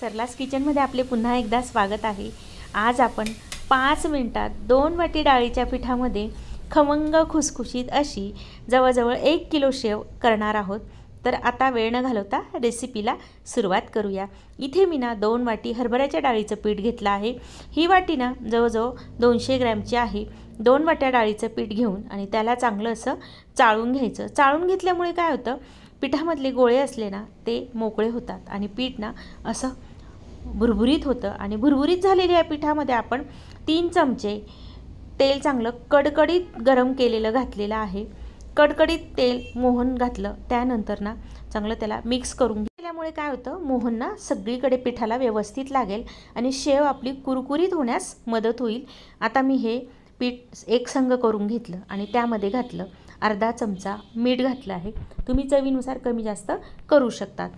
सरलास किचनमध्ये आपले पुन्हा एकदा स्वागत आहे आज आपण पाच मिनटात दोन वाटी डाळीच्या पिठामध्ये खमंग खुसखुशीत अशी जवळजवळ एक किलो शेव करणार आहोत तर आता वेळ न घालवता रेसिपीला सुरुवात करूया इथे मी ना दोन वाटी हरभऱ्याच्या डाळीचं पीठ घेतलं आहे ही वाटी ना जवळजवळ दोनशे ग्रॅमची आहे दोन वाट्या डाळीचं पीठ घेऊन आणि त्याला चांगलं असं चाळून घ्यायचं चाळून घेतल्यामुळे काय होतं पिठामधले गोळे असले ना ते मोकळे होतात आणि पीठ ना असं भुरभुरीत होतं आणि भुरभुरीत झालेल्या या पिठामध्ये आपण तीन चमचे तेल चांगलं कडकडीत गरम केलेलं घातलेलं आहे कडकडीत तेल मोहन घातलं त्यानंतर ना चांगलं त्याला मिक्स करून त्यामुळे काय होतं मोहनना सगळीकडे पिठाला व्यवस्थित लागेल आणि शेव आपली कुरकुरीत होण्यास मदत होईल आता मी हे पीठ एकसंग करून घेतलं आणि त्यामध्ये घातलं अर्धा चमचा मीठ घातलं आहे तुम्ही चवीनुसार कमी जास्त करू शकतात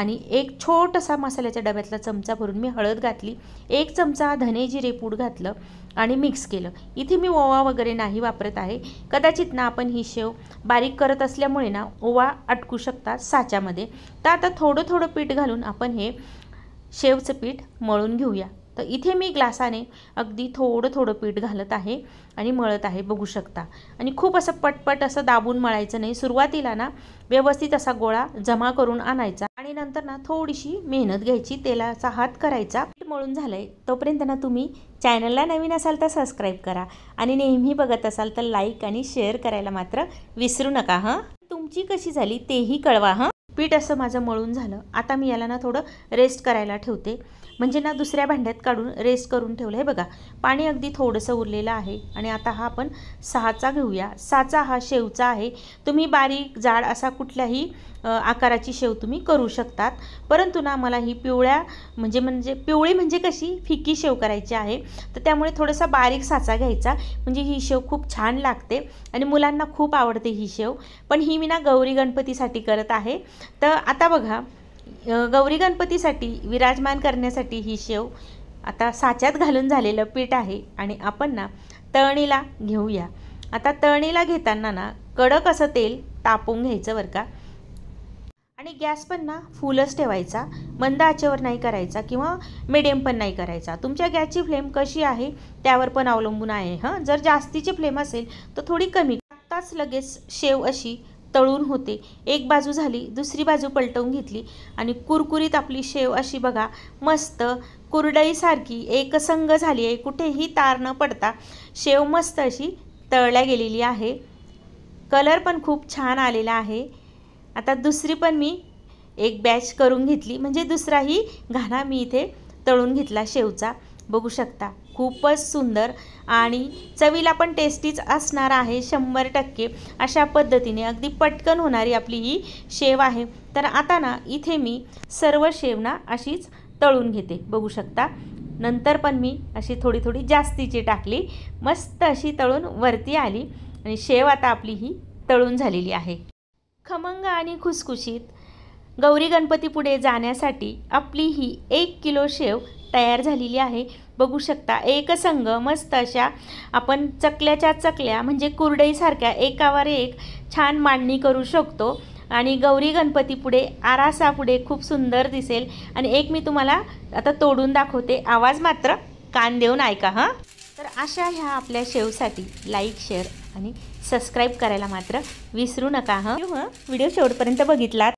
आणि एक छोटासा मसाल्याच्या डब्यातला चमचा भरून मी हळद घातली एक चमचा धने जिरे पूड घातलं आणि मिक्स केलं इथे मी ओवा वगैरे नाही वापरत आहे कदाचित ना आपण ही शेव बारीक करत असल्यामुळे ना ओवा अटकू शकतात साच्यामध्ये तर आता थोडं थोडं पीठ घालून आपण हे शेवचं पीठ मळून घेऊया तर इथे मी ग्लासाने अगदी थोडं थोडं पीठ घालत आहे आणि मळत आहे बघू शकता आणि खूप असं पटपट असं दाबून मळायचं नाही सुरुवातीला ना व्यवस्थित असा गोळा जमा करून आणायचा आणि नंतर ना थोडीशी मेहनत घ्यायची तेलाचा हात करायचा पीठ मळून झालं तोपर्यंत ना तुम्ही चॅनलला नवीन असाल तर सबस्क्राईब करा आणि नेहमी बघत असाल तर लाईक आणि शेअर करायला मात्र विसरू नका हं तुमची कशी झाली तेही कळवा हं पीठ असं माझं मळून झालं आता मी याला ना थोडं रेस्ट करायला ठेवते म्हणजे ना दुसऱ्या भांड्यात काढून रेस्ट करून ठेवलं आहे बघा पाणी अगदी थोडंसं उरलेलं आहे आणि आता हा आपण सहाचा घेऊया साचा हा शेवचा आहे तुम्ही बारीक जाड असा कुठल्याही आकाराची शेव तुम्ही करू शकतात परंतु ना मला ही पिवळ्या म्हणजे म्हणजे पिवळी म्हणजे कशी फिकी शेव करायची आहे तर त्यामुळे थोडासा बारीक साचा घ्यायचा म्हणजे ही शेव खूप छान लागते आणि मुलांना खूप आवडते ही शेव पण ही मी ना गौरी गणपतीसाठी करत आहे तर आता बघा गौरी गणपतीसाठी विराजमान करण्यासाठी ही शेव आता साच्यात घालून झालेलं पीठ आहे आणि आपण ना तळणीला घेऊया आता तळणीला घेताना ना कडक असं तेल तापून घ्यायचं बरं का आणि गॅस पण ना फुलच ठेवायचा मंद आचेवर नाही करायचा किंवा मिडियम पण नाही करायचा तुमच्या गॅसची फ्लेम कशी आहे त्यावर पण अवलंबून आहे हं जर जास्तीची फ्लेम असेल तर थोडी कमी आत्ताच लगेच शेव अशी तळून होते एक बाजू झाली दुसरी बाजू पलटवून घेतली आणि कुरकुरीत आपली शेव अशी बघा मस्त कुरडईसारखी एकसंग झाली आहे कुठेही तार न पडता शेव मस्त अशी तळल्या गेलेली आहे कलर पण खूप छान आलेला आहे आता दुसरी पण मी एक बॅच करून घेतली म्हणजे दुसराही घाणा मी इथे तळून घेतला शेवचा बघू शकता खूपच सुंदर आणि चवीला पण टेस्टीच असणार आहे शंभर टक्के अशा पद्धतीने अगदी पटकन होणारी आपली ही शेव आहे तर आता ना इथे मी सर्व शेवना अशीच तळून घेते बघू शकता नंतर पण मी अशी थोडी थोडी जास्तीची टाकली मस्त अशी तळून वरती आली आणि शेव आता आपली ही तळून झालेली आहे खमंग आणि खुसखुशीत गौरी गणपतीपुढे जाण्यासाठी आपली ही एक किलो शेव तयार झालेली आहे बघू शकता एक संघ मस्त अशा आपण चकल्याच्या चकल्या म्हणजे कुरडईसारख्या एकावर एक छान मांडणी करू शकतो आणि गौरी गणपती पुढे आरासा पुढे खूप सुंदर दिसेल आणि एक मी तुम्हाला आता तोडून दाखवते आवाज मात्र कान देऊन ऐका हां तर अशा ह्या आपल्या शेवसाठी लाईक शेअर आणि सबस्क्राईब करायला मात्र विसरू नका हं व्हिडिओ शेवटपर्यंत बघितलात